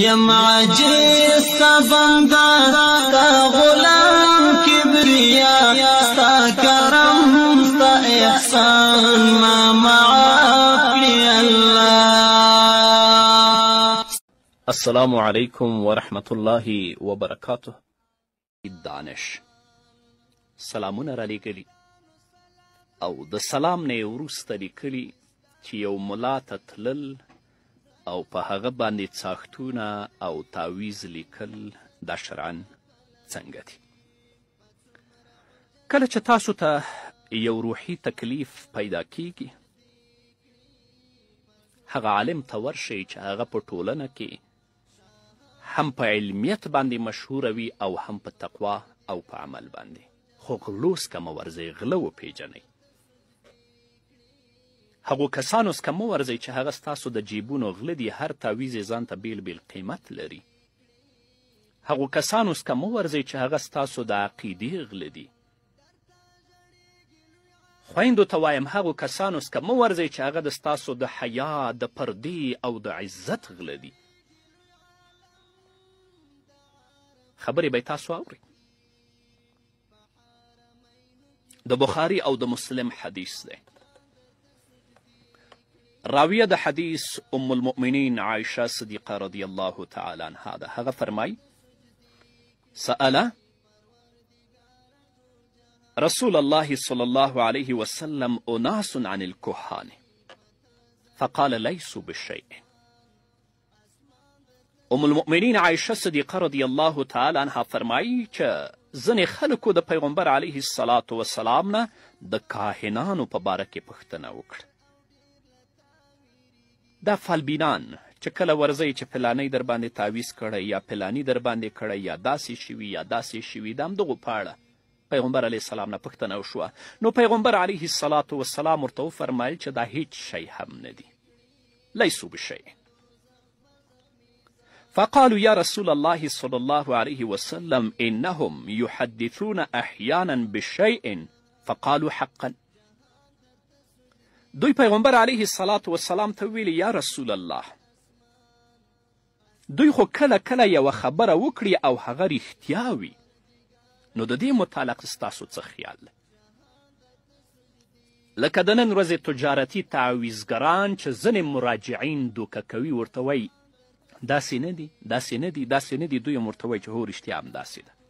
یم عجیز ستا بندارا ستا غلام کبریا ستا کرم ستا احسان ما معاقی اللہ السلام علیکم ورحمت الله وبرکاته دانش سلامونه را لیکلی او د سلام نه وروسته لیکلی چې یو ملا ته تلل او په هغه باندې څاښتونه او تعویز لیکل دا شرعن څنګه دي کله چې تاسو ته تا یو روحي تکلیف پیدا کیږي هغه عالم ته ورشئ چې هغه په ټولنه کې هم په علمیت باندې مشهوره وي او هم په تقوا او په عمل باندې خو غلوس کمه ورځئ غله وپیژنئ هغو کسانو څخه مه ورځئ چې هغه ستاسو د جیبونو غله دي هر تعویز یې ځان ته بیل بیل قیمت لري هغو کسانو څخه مه ورځئ چې هغه ستاسو د عقیدې غله دي خویندو ته وایم هغو کسانو څخه مه ورځئ چې هغه د ستاسو د حیا د پردې او د عزت غله دي خبرې به تاسو اورئ د بخاري او د مسلم حدیث دی راویه د حدیث ام المؤمنین عایشه صدیقه رضی الله تعالی عنها ده هغه فرمای سأله رسول الله صلى الله عليه وسلم أناس عن الكهان فقال ليسوا بالشيء ام المؤمنین عایشه صدیقه رضی الله تعالی عنها فرمایي چې ځینې خلکو د پیغمبر علیه الصلاة وسلام نه د کاهنانو په باره کې پوښتنه وکړه دا فالبینان چې کله ورځي چې پلانی در باندې تعویز کړی یا پلانی در باندې کړی یا داسې شوي یا داسې شوي دا هم دغو پاړه پیغمبر علیه السلام نه پوښتنه وشوه نو پیغمبر علیه السلام وسلام ورته وفرمیل چې دا هیڅ شی هم نه دی لیسو بشی فقالوا یا رسول الله صلی الله علیه وسلم انهم یحدثون احیانا بشیء فقالوا حقا دوی پیغمبر علیه الصلاة والسلام ته ویلي یا رسول الله دوی خو کله کله یوه خبره وکړي او هغه ریښتیا وي نو د دې متعلق ستاسو څه خیال دی لکه د نن ورځې تجارتي تعویزګران چې ځینې مراجعین دوکه کوي ورته وایي داسې نه دي داسې نه دي داسې نه دي دوی هم ورته وایي چې هو رښتیا همداسې ده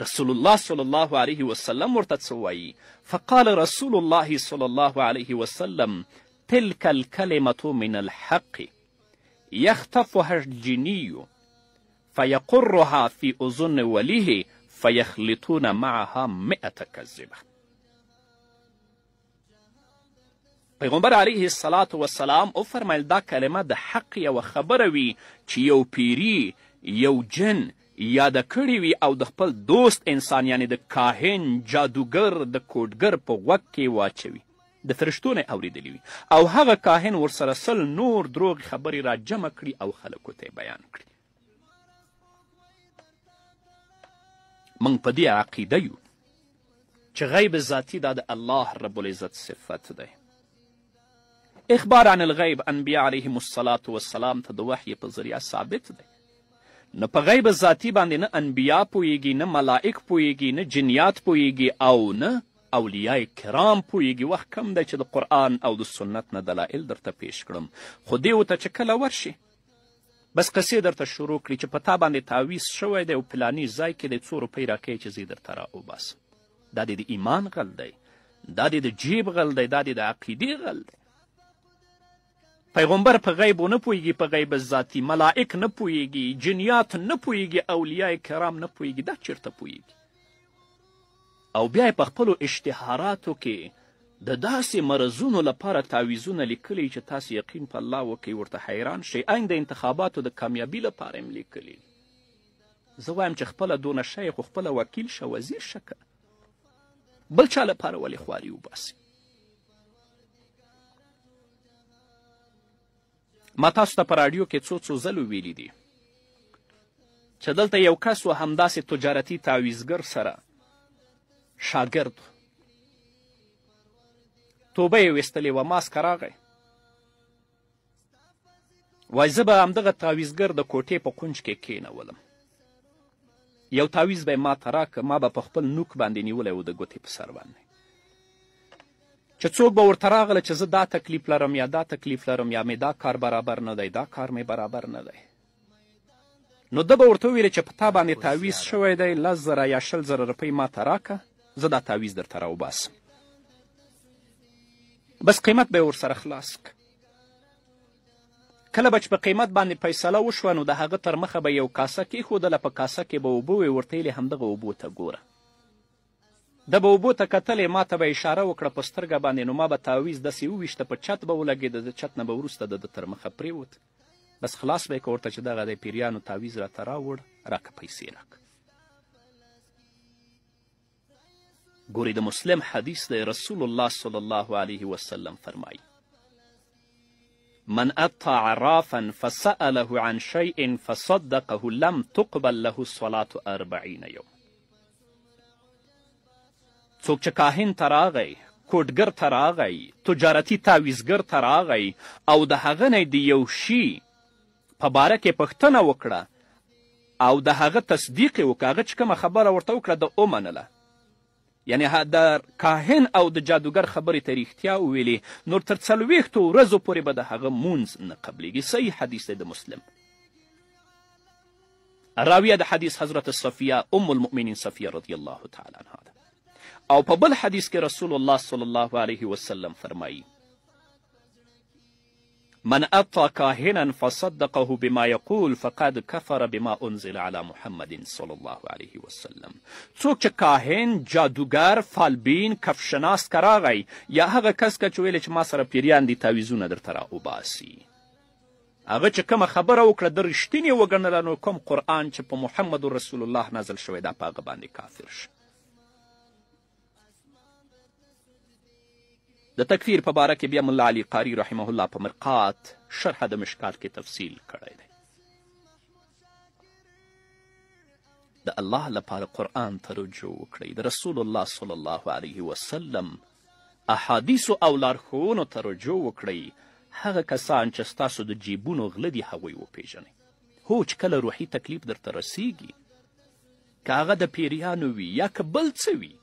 رسول الله صلی الله علیه وسلم ورته څه وایي فقال رسول الله صلی الله علیه وسلم تلك الكلمة من الحق يخطفها الجني فيقرها في أذن وليه فيخلطون معها مئة كذبة پیغمبر علیه الصلاة والسلام وفرمیل دا کلمه د حق یوه خبره وي چې یو پیری یو جن یاده کړې وي او د خپل دوست انسان یعنی د کاهن جادوګر د کوډګر په غوږ کې واچوي د فرشتو نه اوریدلی وي او هغه کاهن ورسره سل نور دروغ خبرې را جمع کړي او خلکو ته بیان کړي موږ په دې عقیده یو چې غیب ذاتی دا د الله رب العزت صفت دی اخبار عن الغیب انبیا علیهم الصلاة والسلام ته د وحی په ذریعه ثابت دی نه په غیب ذاتی باندې نه انبیا پویږي نه ملائک پویږي نه جنیات پویږي او نه اولیاء کرام پویږي وخت کم دی چې د قرآن او د سنت نه دلایل درته پیش کړم خو دیو ته چې کله ورشي بس قصې درته شروع کړي چې په تا باندې تعویز شوی دی او پلانی ځای کې دی څو روپۍ راکوي چې زه یې درته راوباسم دا د ایمان غل دی دا د جیب غل دی دا د عقیدې غل دی پیغمبر په غیب نه پويږي په غیب ذاتی ملائک نه پويږي جنیات نه پويږي اولیاء کرام نه پويږي دا چیرته پويږي او بیا په خپل اشتهاراتو کې د داسې مرزونو لپاره تعویزونه لیکلي چې تاسو یقین په الله وکي ورته حیران شئ آینده انتخاباتو د کامیابی لپاره هم لیکلي زه وایم چې خپله دونه شی خو خپله وکیل شه وزیر شه که بل چا لپاره ولې خواري وباسي ما تاسو ته په راډیو کې څو څو ځلو ویلي دي چې دلته یو کس و همداسې تجارتي تعویزګر سره شاګرد توبه یې ویستلې وه ماسکه راغی وای زه به همدغه تعویزګر د کوټې په کونج کې کینولم یو تعویز به یې ما ته راکړه ما به په خپل نوک باندې نیولی و د ګوتې په سر باندې چې څوک به ورته راغله چې زه دا تکلیف لرم یا دا تکلیف لرم یا مې دا کار برابر نه دی دا کار مې برابر نه دی نو ده به ورته وویلې چې په تا باندې تعویز شوی دی لس زره یا شل زره روپۍ ماته راکه زه دا تعویز درته راوباسم بس قیمت به یې ورسره خلاص که کله به چې په قیمت باندې فیصله وشوه نو د هغه تر مخه به یو کاسه کیښودله په کاسه کې به اوبه وې ورته ویلې همدغه اوبو ته ګوره ده به اوبو ته کتلې ما ته به اشاره وکړه په سترګه باندې نو ما به تعویز داسې وویشته په چت به ولګېده د چت نه به وروسته د ده تر مخه پرېوت بس خلاص به یې که ورته چې دغه دی پیریانو تعویز راته راوړ راکه پیسې راکه ګورې د مسلم حدیث دی رسول الله صلی الله علیه وسلم فرمایي من اطع عرافا فسأله عن شيء فصدقه لم تقبل له صلاة أربعين يوم څوک چې کاهن ته راغی کوټګر ته راغی تجارتي تعویزګر ته راغی او د هغه نه د یو شي په باره کې پوښتنه وکړه او د هغه تصدیق یې وکړه هغه چې کومه خبره ورته وکړه د ومنله یعنی د کاهن او د جادوګر خبرې ته رښتیا وویلې نور تر څلوېښتو ورځو پورې به د هغه مونځ نه قبلیږي صحیح حدیث دی د مسلم راویه د حدیث حضرت صفیه ام المؤمنین صفیه رضی الله تعالی عنها او په بل حدیث کې رسول الله صلی الله علیه وسلم فرمایي من اطى کاهنا فصدقه بما یقول فقد کفر بما انزل على محمد صلی الله علیه وسلم څوک چې کاهن جادوګر فالبین کفشناس کراغی یا هغه کس که چې ویلی چې ما سره پیریان دي تعویزونه درته راوباسي هغه چې کومه خبره وکړه د رښتینې وګڼله نو کوم قرآن چې په محمد رسول الله نازل شوی دا په هغه باندې کافر شه د تکفیر په باره کې بیا ملا علي قاري رحمه الله په مرقات شرح د مشکات کې تفصیل کړی دی د الله لپاره قرآن ته رجوع وکړئ د رسول الله صلی الله علیه وسلم احادیثو او لارښوونو ته رجوع وکړئ هغه کسان چې ستاسو د جیبونو غله دي هغوی وپیژنئ هو چې کله روحي تکلیف درته رسیږي که هغه د پیریانو وي یا که بل څه وي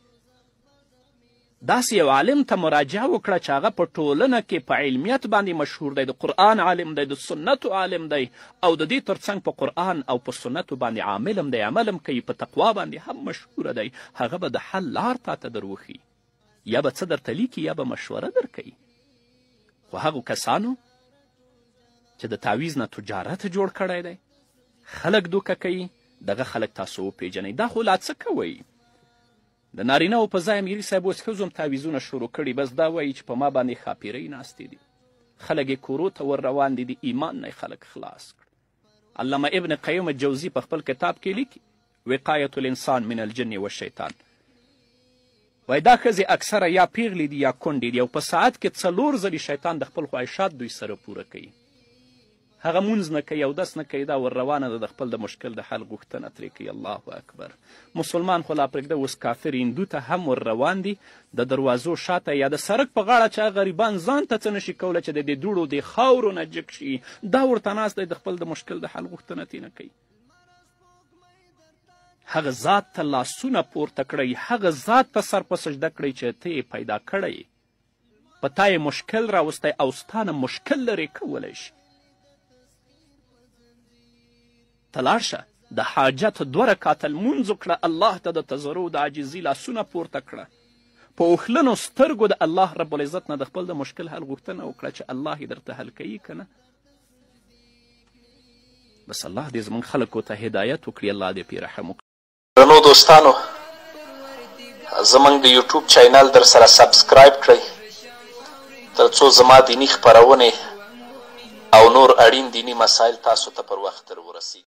داسې یو عالم ته مراجعه وکړه چې هغه په ټولنه کې په علمیت باندې مشهور دی د قرآن عالم دی د سنتو عالم دی او د دې تر څنګ په قرآن او په سنتو باندې عاملم دی عملم کوي په تقوا باندې هم مشهوره دی هغه به د حل لار تاته در وښي یا به څه درته لیکي یا به مشوره در کوي خو هغو کسانو چې د تعویز نه تجارت جوړ کړی دی خلک دوکه کوي دغه خلک تاسو وپېژنئ دا خو لا څه کوئ د نارینهوو په ځای میري صاحب اوس ښځو هم تعویزونه شروع کړي بس دا وایي چې په ما باندې ښاپیرۍ ناستې دي خلک یې کورو ته ور روان دي د ایمان نه خلک خلاص کړ علامه ابن قیم جوزی په خپل کتاب کې لیکي وقایت الانسان من الجن والشیطان وای دا ښځې اکثره یا پیغلې دي یا کونډې دي او په ساعت کې څلور ځلې شیطان د خپل خواهشات دوی سره پوره کوي هغه مونځ نه کوي اودس نه کوي دا ور روانه ده د خپل د مشکل د حل غوښتنه ترې کوي الله اکبر مسلمان خو لا پرېږده اوس کافر هندو ته هم ور روان دي د دروازو شاته یا د سړک په غاړه چې هغه غریبان ځان ته څه نشي کولی چې د دې دوړو د خاورو نه جګ شي دا ورته ناست دی د خپل د مشکل د حل غوښتنه ترې نه کوي هغه ذات ته لاسونه پورته کړئ هغه ذات ته سر په سجده کړئ چې ته یې پیدا کړی په تا مشکل راوستی او ستا نه مشکل لرې کولی شي ته لاړ د حاجت دوه رکاته لمونځ وکړه الله ته د تضرع د عاجزي لاسونه پورته کړه په اوښلنو سترګو د الله رب العزت نه د خپل د مشکل حل غوښتنه وکړه چې الله یې درته حل کوي که نه بس الله دې زموږ خلکو ته هدایت وکړي الله دې پې رحم وکړي درنو دوستانو زموږ د یوټیوب چینل در سره سبسکرایب کړئ تر څو زما دیني خپرونې او نور اړین دینی مسایل تاسو ته پر وخت در ورسیږي